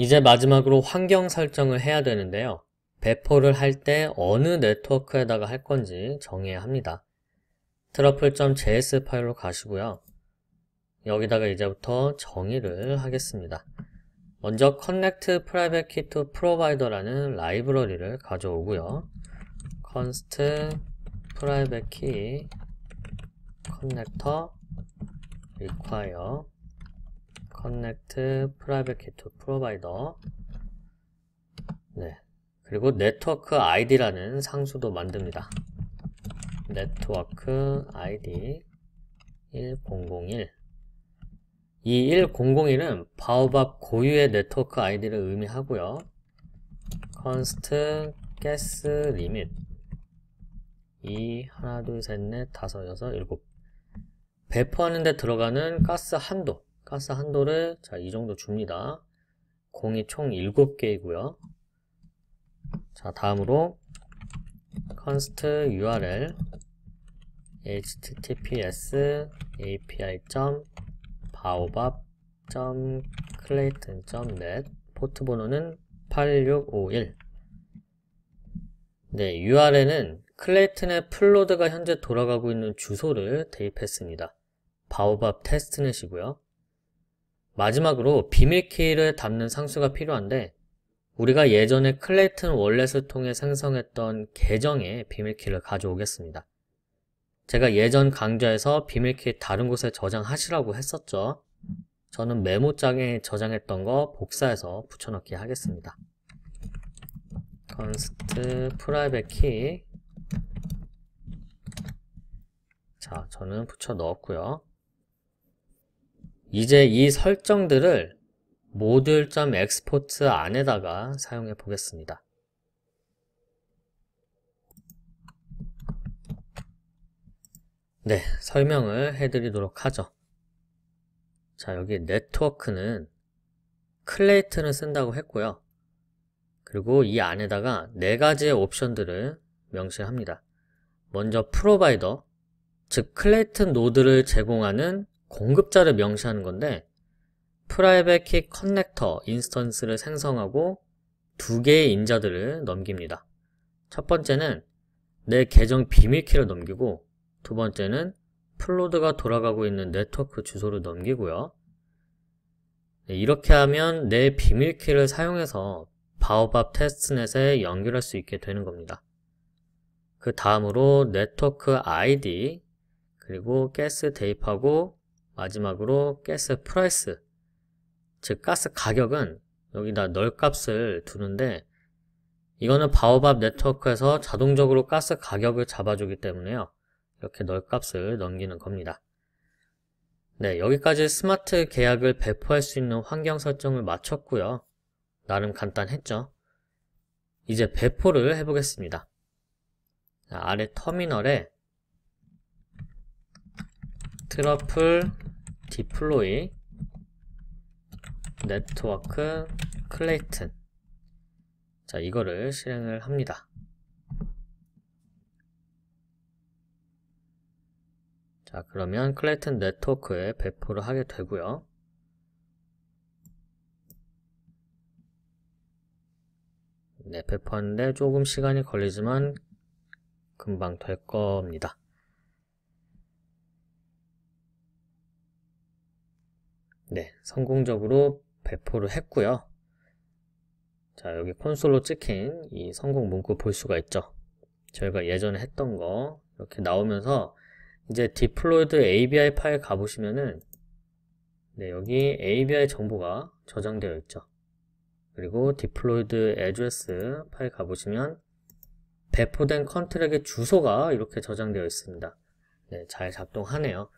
이제 마지막으로 환경 설정을 해야 되는데요. 배포를 할 때 어느 네트워크에다가 할 건지 정해야 합니다. 트러플.js 파일로 가시고요. 여기다가 이제부터 정의를 하겠습니다. 먼저 connect private key to provider라는 라이브러리를 가져오고요. const private key connector require connect private key to provider 네. 그리고 네트워크 id라는 상수도 만듭니다. 네트워크 id 1001이 1001은 바오밥 고유의 네트워크 아이디를 의미하고요. const guess limit 2 하나 둘셋넷 다섯 여섯 일곱 배포하는 데 들어가는 가스 한도 가스 한도를 자, 이 정도 줍니다. 공이 총 7개이고요. 자, 다음으로 const url https api.baobab.clayton.net 포트 번호는 8651 네, URL은 클레이튼의 플로드가 현재 돌아가고 있는 주소를 대입했습니다. 바오밥 테스트넷이고요. 마지막으로 비밀키를 담는 상수가 필요한데 우리가 예전에 클레이튼 월렛을 통해 생성했던 계정의 비밀키를 가져오겠습니다. 제가 예전 강좌에서 비밀키 다른 곳에 저장하시라고 했었죠. 저는 메모장에 저장했던 거 복사해서 붙여넣기 하겠습니다. const private key 자, 저는 붙여넣었고요. 이제 이 설정들을 모듈 d u l e e x p o r t 안에다가 사용해 보겠습니다. 네, 설명을 해드리도록 하죠. 자, 여기 네트워크는 클레이트를 쓴다고 했고요. 그리고 이 안에다가 네 가지의 옵션들을 명시합니다. 먼저 프로바이더, 즉 클레이튼 노드를 제공하는 공급자를 명시하는 건데 프라이 v 키 커넥터 인스턴스를 생성하고 두 개의 인자들을 넘깁니다. 첫 번째는 내 계정 비밀키를 넘기고 두 번째는 플로드가 돌아가고 있는 네트워크 주소를 넘기고요. 네, 이렇게 하면 내 비밀키를 사용해서 바오밥 테스트넷에 연결할 수 있게 되는 겁니다. 그 다음으로 네트워크 아이디 그리고 가스 대입하고 마지막으로 가스 프라이스 즉 가스 가격은 여기다 널 값을 두는데 이거는 바오밥 네트워크에서 자동적으로 가스 가격을 잡아주기 때문에요. 이렇게 널 값을 넘기는 겁니다. 네, 여기까지 스마트 계약을 배포할 수 있는 환경 설정을 마쳤고요. 나름 간단했죠. 이제 배포를 해보겠습니다. 아래 터미널에 트러플 디플로이 네트워크 클레이튼 자 이거를 실행을 합니다 자 그러면 클레이튼 네트워크에 배포를 하게 되고요 네 배포하는데 조금 시간이 걸리지만 금방 될 겁니다 네, 성공적으로 배포를 했고요. 자, 여기 콘솔로 찍힌 이 성공 문구 볼 수가 있죠. 저희가 예전에 했던 거 이렇게 나오면서 이제 디플로이드 ABI 파일 가보시면은 네, 여기 ABI 정보가 저장되어 있죠. 그리고 디플로이드 a d d r 파일 가보시면 배포된 컨트랙의 주소가 이렇게 저장되어 있습니다. 네, 잘 작동하네요.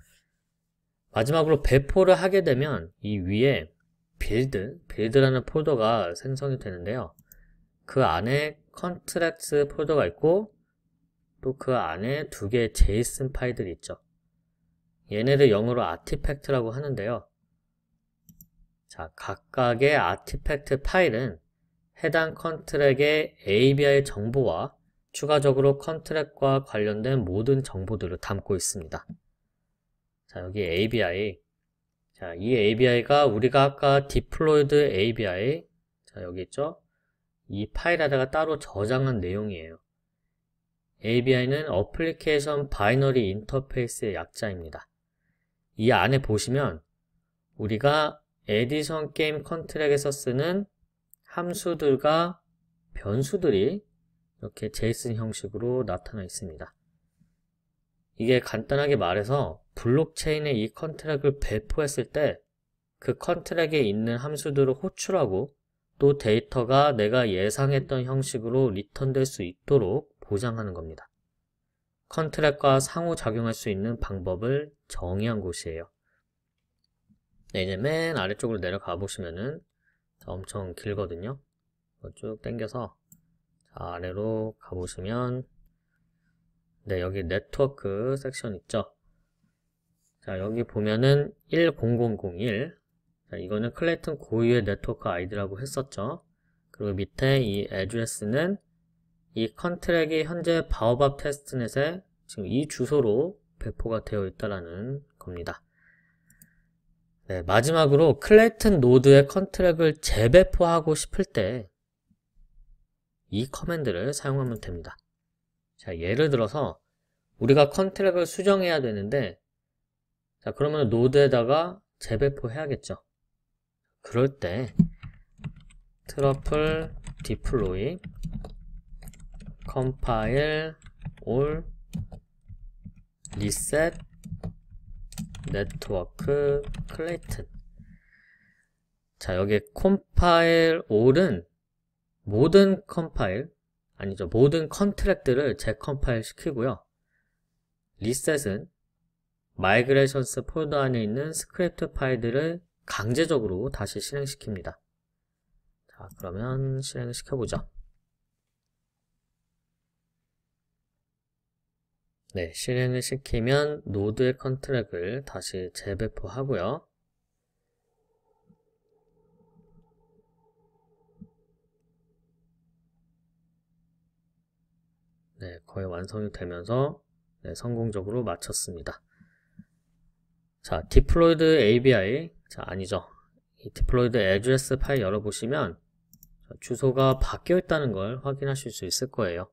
마지막으로 배포를 하게 되면 이 위에 빌드, 빌드라는 폴더가 생성이 되는데요. 그 안에 컨트랙트 폴더가 있고 또 그 안에 두 개의 제이슨 파일들이 있죠. 얘네를 영어로 아티팩트라고 하는데요. 자, 각각의 아티팩트 파일은 해당 컨트랙의 ABI 정보와 추가적으로 컨트랙과 관련된 모든 정보들을 담고 있습니다. 자, 여기 ABI. 자, 이 ABI가 우리가 아까 디플로이드 ABI. 자, 여기 있죠? 이 파일에다가 따로 저장한 내용이에요. ABI는 어플리케이션 바이너리 인터페이스의 약자입니다. 이 안에 보시면 우리가 에디션 게임 컨트랙에서 쓰는 함수들과 변수들이 이렇게 제이슨 형식으로 나타나 있습니다. 이게 간단하게 말해서 블록체인에 이 컨트랙을 배포했을 때 그 컨트랙에 있는 함수들을 호출하고 또 데이터가 내가 예상했던 형식으로 리턴될 수 있도록 보장하는 겁니다. 컨트랙과 상호작용할 수 있는 방법을 정의한 곳이에요. 네, 이제 맨 아래쪽으로 내려가 보시면은 엄청 길거든요. 쭉 당겨서 아래로 가보시면 네, 여기 네트워크 섹션 있죠? 자, 여기 보면은 10001. 자, 이거는 클레이튼 고유의 네트워크 아이디라고 했었죠. 그리고 밑에 이 address는 이 컨트랙이 현재 바오밥 테스트넷에 지금 이 주소로 배포가 되어 있다라는 겁니다. 네, 마지막으로 클레이튼 노드의 컨트랙을 재배포하고 싶을 때 이 커맨드를 사용하면 됩니다. 자, 예를 들어서 우리가 컨트랙을 수정해야 되는데 자, 그러면 노드에다가 재배포해야겠죠. 그럴 때 트러플 디플로이 컴파일 올 리셋 네트워크 클레이튼 자 여기에 컴파일 올은 모든 컴파일 아니죠. 모든 컨트랙트를 재컴파일 시키고요. 리셋은 마이그레이션스 폴더 안에 있는 스크립트 파일들을 강제적으로 다시 실행시킵니다. 자, 그러면 실행시켜보죠. 네, 실행을 시키면 노드의 컨트랙을 다시 재배포하고요. 네, 거의 완성이 되면서 네, 성공적으로 마쳤습니다. 자, 디플로이드 ABI, 자, 아니죠. 이 디플로이드 a d d r 파일 열어보시면 주소가 바뀌어 있다는 걸 확인하실 수 있을 거예요.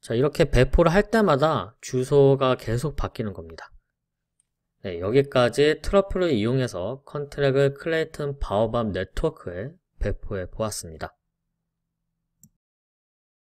자, 이렇게 배포를 할 때마다 주소가 계속 바뀌는 겁니다. 네, 여기까지 트러플을 이용해서 컨트랙을 클레이튼 바오밤 네트워크에 배포해 보았습니다.